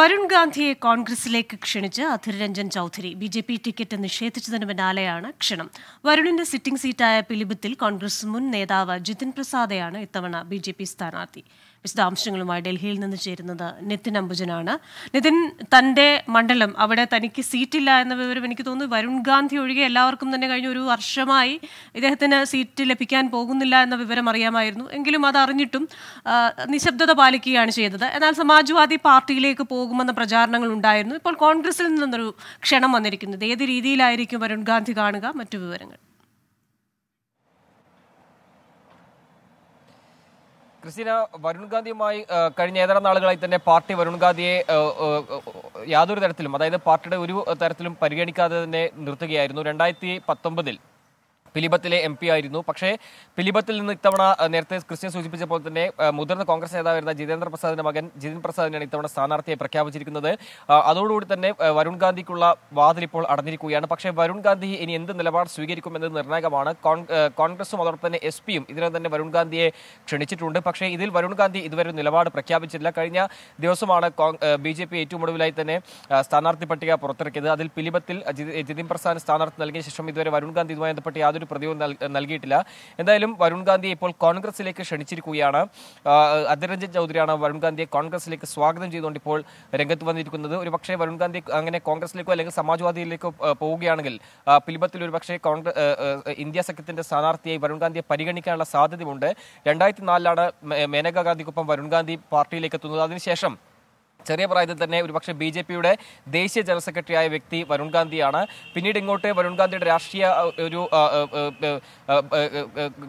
വരുൺ ഗാന്ധിയെ കോൺഗ്രസിലേക്ക് ക്ഷണിച്ച് Adhir Ranjan Chowdhury B J P ticket നിഷേധിച്ചതിന് പിന്നാലെയാണ് ക്ഷണം വരുണിന്റെ സിറ്റിംഗ് സീറ്റായ പിലിബത്തിൽ കോൺഗ്രസ് മുൻ നേതാവ് ജിതിൻ പ്രസാദെയാണ് ഇത്തവണ ബി ജെ പി സ്ഥാനാർത്ഥി വിശദാംശങ്ങളുമായി ഡൽഹിയിൽ നിന്ന് ചേരുന്നത് നിതിൻ അംബുജനാണ് നിതിൻ തന്റെ മണ്ഡലം അവിടെ തനിക്ക് സീറ്റില്ല എന്ന വിവരം എനിക്ക് തോന്നുന്നു വരുൺ ഗാന്ധി ഒഴികെ എല്ലാവർക്കും തന്നെ കഴിഞ്ഞ ഒരു വർഷമായി ഇദ്ദേഹത്തിന് സീറ്റ് ലഭിക്കാൻ പോകുന്നില്ല എന്ന വിവരം അറിയാമായിരുന്നു എങ്കിലും അത് അറിഞ്ഞിട്ടും നിശബ്ദത പാലിക്കുകയാണ് ചെയ്തത് എന്നാൽ സമാജ്വാദി പാർട്ടിയിലേക്ക് പോകും പോകുമെന്ന പ്രചാരണങ്ങൾ ഉണ്ടായിരുന്നു ഇപ്പോൾ കോൺഗ്രസിൽ നിന്നൊരു ക്ഷണം വന്നിരിക്കുന്നത് ഏത് രീതിയിലായിരിക്കും വരുൺ ഗാന്ധി കാണുക മറ്റു വിവരങ്ങൾ ക്രിസ്റ്റീന വരുൺ ഗാന്ധിയുമായി കഴിഞ്ഞ ഏതാനും നാളുകളായി തന്നെ പാർട്ടി വരുൺ ഗാന്ധിയെ യാതൊരു തരത്തിലും അതായത് പാർട്ടിയുടെ ഒരു തരത്തിലും പരിഗണിക്കാതെ തന്നെ നിർത്തുകയായിരുന്നു രണ്ടായിരത്തി പത്തൊമ്പതിൽ പിലിബത്തിലെ എം പി ആയിരുന്നു പക്ഷേ പിലിബത്തിൽ നിന്ന് ഇത്തവണ നേരത്തെ ക്രിസ്ത്യൻ സൂചിപ്പിച്ച പോലെ തന്നെ മുതിർന്ന കോൺഗ്രസ് നേതാവായിരുന്ന ജിതേന്ദ്ര പ്രസാദിന്റെ മകൻ ജിതിൻ പ്രസാദിനാണ് ഇത്തവണ സ്ഥാനാർത്ഥിയെ പ്രഖ്യാപിച്ചിരിക്കുന്നത് അതോടുകൂടി തന്നെ വരുൺ ഗാന്ധിക്കുള്ള വാതിൽ ഇപ്പോൾ അടഞ്ഞിരിക്കുകയാണ് പക്ഷേ വരുൺ ഗാന്ധി ഇനി എന്ത് നിലപാട് എന്നത് നിർണായകമാണ് കോൺഗ്രസും അതോടൊപ്പം തന്നെ എസ് പിയും ഇതിനെ തന്നെ വരുൺ ഗാന്ധിയെ ക്ഷണിച്ചിട്ടുണ്ട് പക്ഷേ ഇതിൽ വരുൺ ഗാന്ധി ഇതുവരെ നിലപാട് പ്രഖ്യാപിച്ചിട്ടില്ല കഴിഞ്ഞ ദിവസമാണ് ബി ജെ പി ഏറ്റവും ഒടുവിലായി തന്നെ സ്ഥാനാർത്ഥി പട്ടിക പുറത്തിറക്കിയത് അതിൽ പിലിബത്തിൽ ജിതിൻ പ്രസാദ് സ്ഥാനാർത്ഥി നൽകിയ ശേഷം ഇതുവരെ വരുൺ ഗാന്ധി ഇതുമായി ബന്ധപ്പെട്ട് യാതൊരു യാതൊരു പ്രതിവും നൽകിയിട്ടില്ല എന്തായാലും വരുൺ ഗാന്ധിയെ ഇപ്പോൾ കോൺഗ്രസിലേക്ക് ക്ഷണിച്ചിരിക്കുകയാണ് അധിരഞ്ജൻ ചൗധരിയാണ് വരുൺ ഗാന്ധിയെ കോൺഗ്രസിലേക്ക് സ്വാഗതം ചെയ്തുകൊണ്ട് ഇപ്പോൾ രംഗത്ത് വന്നിരിക്കുന്നത് ഒരു പക്ഷേ വരുൺ ഗാന്ധി അങ്ങനെ കോൺഗ്രസിലേക്കോ അല്ലെങ്കിൽ സമാജ്വാദിയിലേക്കോ പോവുകയാണെങ്കിൽ പിലിബത്തിൽ ഒരു പക്ഷേ കോൺഗ്രസ് ഇന്ത്യ സഖ്യത്തിന്റെ സ്ഥാനാർത്ഥിയായി വരുൺ ഗാന്ധിയെ പരിഗണിക്കാനുള്ള സാധ്യതയുണ്ട് രണ്ടായിരത്തി നാലിലാണ് മേനകാ ഗാന്ധിക്കൊപ്പം വരുൺ ഗാന്ധി പാർട്ടിയിലേക്ക് എത്തുന്നത് അതിനുശേഷം ചെറിയ പ്രായത്തിൽ തന്നെ ഒരുപക്ഷെ ബി ജെ പിയുടെ ദേശീയ ജനറൽ സെക്രട്ടറിയായ വ്യക്തി വരുൺ ഗാന്ധിയാണ് പിന്നീട് ഇങ്ങോട്ട് വരുൺ ഗാന്ധിയുടെ രാഷ്ട്രീയ ഒരു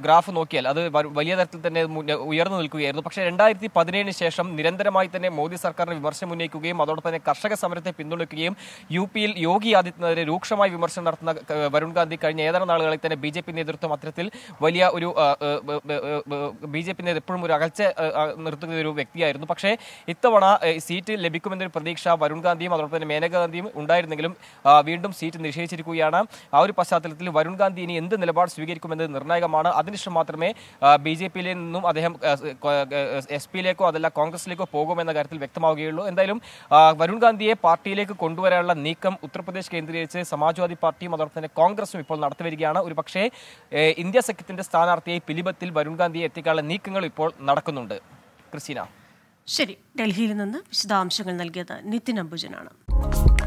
ഗ്രാഫ് നോക്കിയാൽ അത് വലിയ തരത്തിൽ തന്നെ ഉയർന്നു നിൽക്കുകയായിരുന്നു പക്ഷേ രണ്ടായിരത്തി പതിനേഴിന് ശേഷം നിരന്തരമായി തന്നെ മോദി സർക്കാരിന് വിമർശനം ഉന്നയിക്കുകയും അതോടൊപ്പം തന്നെ കർഷക സമരത്തെ പിന്തുണയ്ക്കുകയും യു പിയിൽ യോഗി ആദിത്യനാഥിനെ രൂക്ഷമായി വിമർശനം നടത്തുന്ന വരുൺ ഗാന്ധി കഴിഞ്ഞ ഏതാനും നാളുകളിൽ തന്നെ ബി ജെ പി നേതൃത്വം അത്തരത്തിൽ വലിയ ഒരു ബി ജെ പി എപ്പോഴും ഒരു അകൽച്ച നിർത്തുന്ന ഒരു വ്യക്തിയായിരുന്നു പക്ഷേ ഇത്തവണ സി സീറ്റ് ലഭിക്കുമെന്നൊരു പ്രതീക്ഷ വരുൺ ഗാന്ധിയും അതോടൊപ്പം തന്നെ മേനകാ ഗാന്ധിയും ഉണ്ടായിരുന്നെങ്കിലും വീണ്ടും സീറ്റ് നിഷേധിച്ചിരിക്കുകയാണ് ആ ഒരു പശ്ചാത്തലത്തിൽ വരുൺ ഗാന്ധി ഇനി എന്ത് നിലപാട് സ്വീകരിക്കുമെന്നത് നിർണായകമാണ് അതിനുശേഷം മാത്രമേ ബി ജെ പിയിൽ നിന്നും അദ്ദേഹം എസ് പിയിലേക്കോ അതല്ല കോൺഗ്രസിലേക്കോ പോകുമെന്ന കാര്യത്തിൽ വ്യക്തമാവുകയുള്ളൂ എന്തായാലും വരുൺ ഗാന്ധിയെ പാർട്ടിയിലേക്ക് കൊണ്ടുവരാനുള്ള നീക്കം ഉത്തർപ്രദേശ് കേന്ദ്രീകരിച്ച് സമാജ്വാദി പാർട്ടിയും അതോടൊപ്പം തന്നെ കോൺഗ്രസും ഇപ്പോൾ നടത്തിവരികയാണ് ഒരു പക്ഷേ ഇന്ത്യ സഖ്യത്തിന്റെ സ്ഥാനാർത്ഥിയായി പിലിബത്തിൽ വരുൺ ഗാന്ധിയെ എത്തിക്കാനുള്ള നീക്കങ്ങൾ ഇപ്പോൾ നടക്കുന്നുണ്ട് ക്രിസ്റ്റീന ശരി ഡൽഹിയിൽ നിന്ന് വിശദാംശങ്ങൾ നൽകിയത് നിതിൻ അംബുജനാണ്